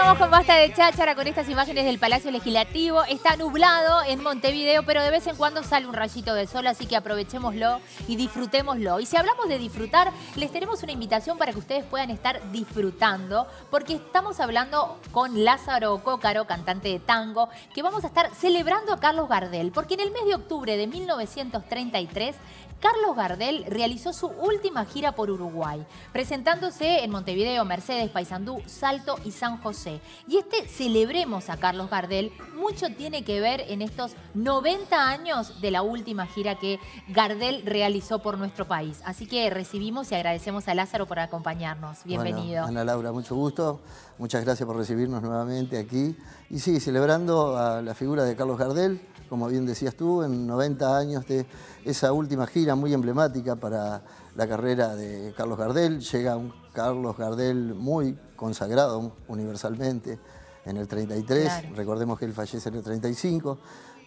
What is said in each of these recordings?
Vamos con Basta de Cháchara con estas imágenes del Palacio Legislativo. Está nublado en Montevideo, pero de vez en cuando sale un rayito de sol, así que aprovechémoslo y disfrutémoslo. Y si hablamos de disfrutar, les tenemos una invitación para que ustedes puedan estar disfrutando, porque estamos hablando con Lázaro Cócaro, cantante de tango, que vamos a estar celebrando a Carlos Gardel, porque en el mes de octubre de 1933 Carlos Gardel realizó su última gira por Uruguay, presentándose en Montevideo, Mercedes, Paysandú, Salto y San José. Y este Celebremos a Carlos Gardel mucho tiene que ver en estos 90 años de la última gira que Gardel realizó por nuestro país. Así que recibimos y agradecemos a Lázaro por acompañarnos. Bienvenido. Ana Laura, mucho gusto. Muchas gracias por recibirnos nuevamente aquí. Y sí, celebrando a la figura de Carlos Gardel, como bien decías tú, en 90 años de esa última gira muy emblemática para la carrera de Carlos Gardel. Llega un Carlos Gardel muy consagrado universalmente en el 33, recordemos que él fallece en el 35,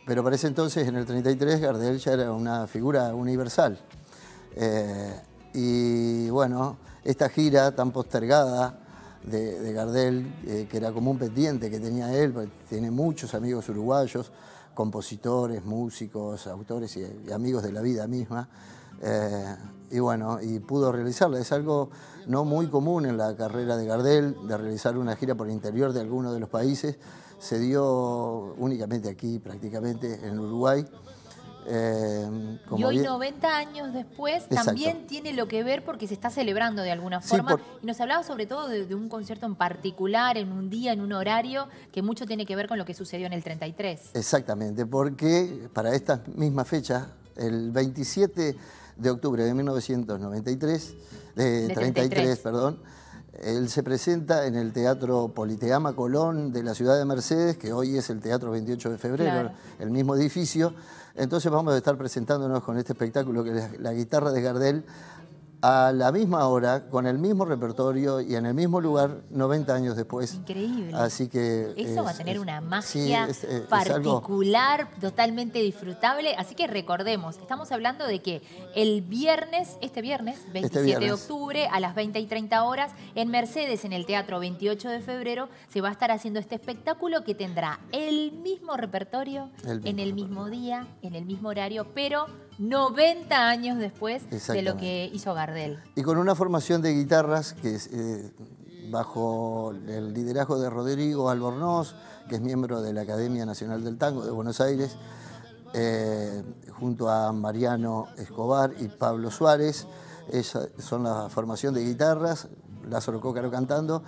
pero para ese entonces, en el 33, Gardel ya era una figura universal. Eh, y bueno, esta gira tan postergada de, Gardel, eh, que era como un pendiente que tenía él, tiene muchos amigos uruguayos, compositores, músicos, autores y, amigos de la vida misma. Eh, y bueno, y pudo realizarla. Es algo no muy común en la carrera de Gardel, de realizar una gira por el interior de alguno de los países. Se dio únicamente aquí, prácticamente, en Uruguay. Em, y hoy, 90 años después, también tiene lo que ver porque se está celebrando de alguna forma. Y nos hablaba sobre todo de, un concierto en particular, en un día, en un horario, que mucho tiene que ver con lo que sucedió en el 33. Exactamente, porque para esta misma fecha, el 27 de octubre de 1993, de, 33, perdón, él se presenta en el Teatro Politeama Colón de la ciudad de Mercedes, que hoy es el Teatro 28 de Febrero, el mismo edificio. Entonces vamos a estar presentándonos con este espectáculo que es La guitarra de Gardel a la misma hora, con el mismo repertorio y en el mismo lugar 90 años después. Increíble. Así que... Eso va a tener una magia particular, totalmente disfrutable. Así que recordemos, estamos hablando de que el viernes, este viernes, 27 este de octubre, a las 20 y 30 horas, en Mercedes, en el Teatro 28 de Febrero, se va a estar haciendo este espectáculo que tendrá el mismo repertorio, en el mismo día, en el mismo horario, pero 90 años después de lo que hizo Gardel. Y con una formación de guitarras que eh, bajo el liderazgo de Rodrigo Albornoz, que es miembro de la Academia Nacional del Tango de Buenos Aires, eh, junto a Mariano Escobar y Pablo Suárez. son la formación de guitarras, Lázaro Cócaro cantando.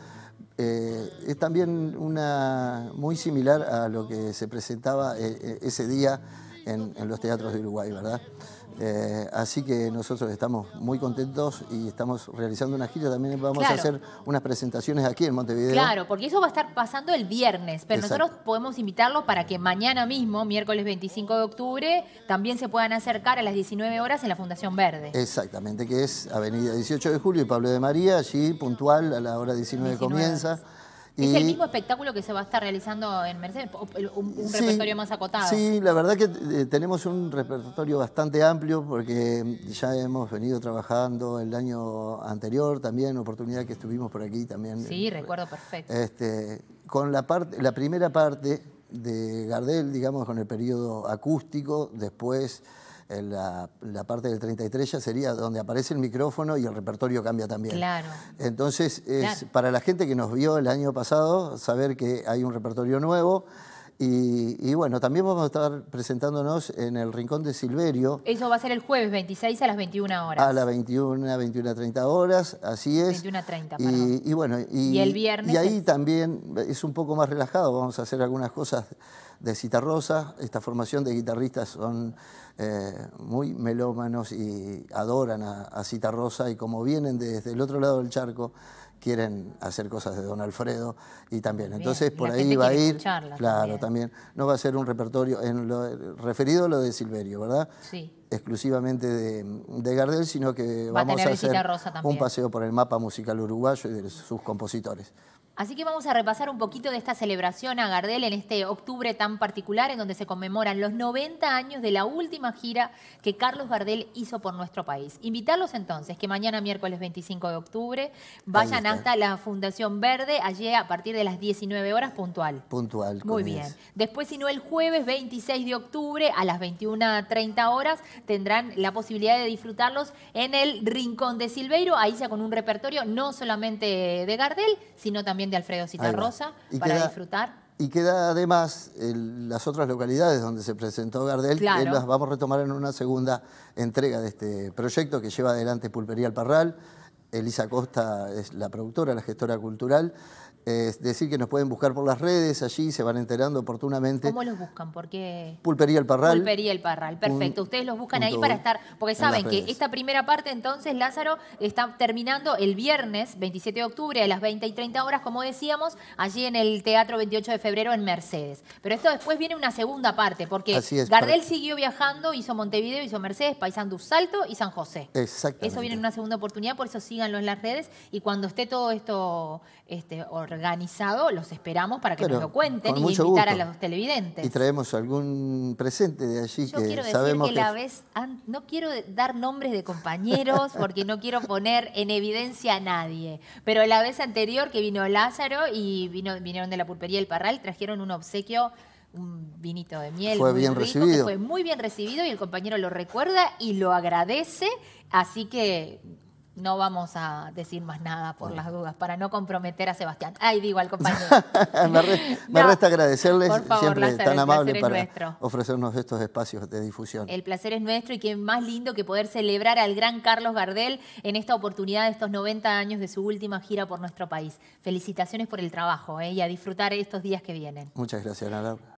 Eh, es también una, muy similar a lo que se presentaba ese día en, los teatros de Uruguay, ¿verdad? Eh, así que nosotros estamos muy contentos y estamos realizando una gira. También vamos a hacer unas presentaciones aquí en Montevideo. Claro, porque eso va a estar pasando el viernes, pero nosotros podemos invitarlos para que mañana mismo, miércoles 25 de octubre, también se puedan acercar a las 19 horas en la Fundación Verde. Exactamente, que es Avenida 18 de Julio y Pablo de María, allí puntual a la hora 19, 19. comienza. ¿Es el mismo espectáculo que se va a estar realizando en Mercedes? ¿Un, repertorio más acotado? Sí, la verdad que eh, tenemos un repertorio bastante amplio porque ya hemos venido trabajando el año anterior también, oportunidad que estuvimos por aquí también. Sí, recuerdo perfecto. Este, con la, parte, la primera parte de Gardel, digamos, con el periodo acústico, después la, parte del 33 ya sería donde aparece el micrófono y el repertorio cambia también. Entonces, para la gente que nos vio el año pasado, saber que hay un repertorio nuevo. Y, bueno, también vamos a estar presentándonos en el Rincón de Silverio. Eso va a ser el jueves 26 a las 21 horas. A las 21, 21 30 horas, así es. 21 30, Y, bueno, y, el viernes. Y ahí también es un poco más relajado, vamos a hacer algunas cosas de Citarrosa. Esta formación de guitarristas son eh, muy melómanos y adoran a, a y como vienen desde el otro lado del charco quieren hacer cosas de Don Alfredo y también. Entonces por ahí va a ir, claro, también. no va a ser un repertorio en lo, referido a lo de Silverio, ¿verdad? Sí exclusivamente de, Gardel, sino que vamos a, hacer un paseo por el mapa musical uruguayo y de sus compositores. Así que vamos a repasar un poquito de esta celebración a Gardel en este octubre tan particular en donde se conmemoran los 90 años de la última gira que Carlos Gardel hizo por nuestro país. Invitarlos entonces que mañana miércoles 25 de octubre vayan hasta la Fundación Verde, allí a partir de las 19 horas puntual. Puntual. Muy bien. Después, si no, el jueves 26 de octubre a las 21.30 horas tendrán la posibilidad de disfrutarlos en el Rincón de Silveiro, ahí ya con un repertorio no solamente de Gardel, sino también de Alfredo Citarrosa para disfrutar. Y queda además las otras localidades donde se presentó Gardel, que las vamos a retomar en una segunda entrega de este proyecto que lleva adelante Pulpería al Parral. Elisa Costa es la productora, la gestora cultural. Es decir, que nos pueden buscar por las redes, allí se van enterando oportunamente. ¿Cómo los buscan? porque Pulpería el Parral. Pulpería el Parral, perfecto. Ustedes los buscan ahí para estar, porque saben que esta primera parte, entonces, Lázaro, está terminando el viernes 27 de octubre a las 20 y 30 horas, como decíamos, allí en el Teatro 28 de Febrero en Mercedes. Pero esto después viene una segunda parte, porque Gardel siguió viajando, hizo Montevideo, hizo Mercedes, Paisandú, Salto y San José. exacto Eso viene en una segunda oportunidad, por eso síganlo en las redes y cuando esté todo esto este, organizado, los esperamos para que nos lo cuenten y invitar a los televidentes. Y traemos algún presente de allí que, la vez no quiero dar nombres de compañeros porque no quiero poner en evidencia a nadie, pero la vez anterior que vino Lázaro y vinieron de la pulpería El Parral trajeron un obsequio un vinito de miel bien recibido. Que fue muy bien recibido y el compañero lo recuerda y lo agradece. Así que no vamos a decir más nada por las dudas, para no comprometer a Sebastián. Ay, digo al compañero. me, resta agradecerles, siempre tan amable, para ofrecernos estos espacios de difusión. El placer es nuestro y qué más lindo que poder celebrar al gran Carlos Gardel en esta oportunidad de estos 90 años de su última gira por nuestro país. Felicitaciones por el trabajo eh, y a disfrutar estos días que vienen. Muchas gracias, Ana Laura.